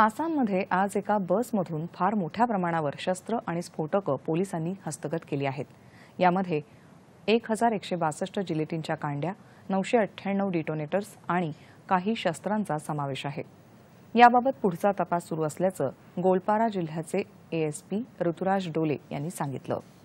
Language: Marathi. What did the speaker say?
आसाममध्ये आज एका बसमधून फार मोठ्या प्रमाणावर शस्त्र आणि स्फोटकं पोलिसांनी हस्तगत केली आहेत यामध्ये एक हजार एकशे बासष्ट जिलेटींच्या कांड्या नऊशे अठ्ठ्याण्णव डिटोनेटर्स आणि काही शस्त्रांचा समावेश आहे याबाबत पुढचा तपास सुरू असल्याचं गोलपारा जिल्ह्याचे एएसपी ऋतुराज डोले यांनी सांगितलं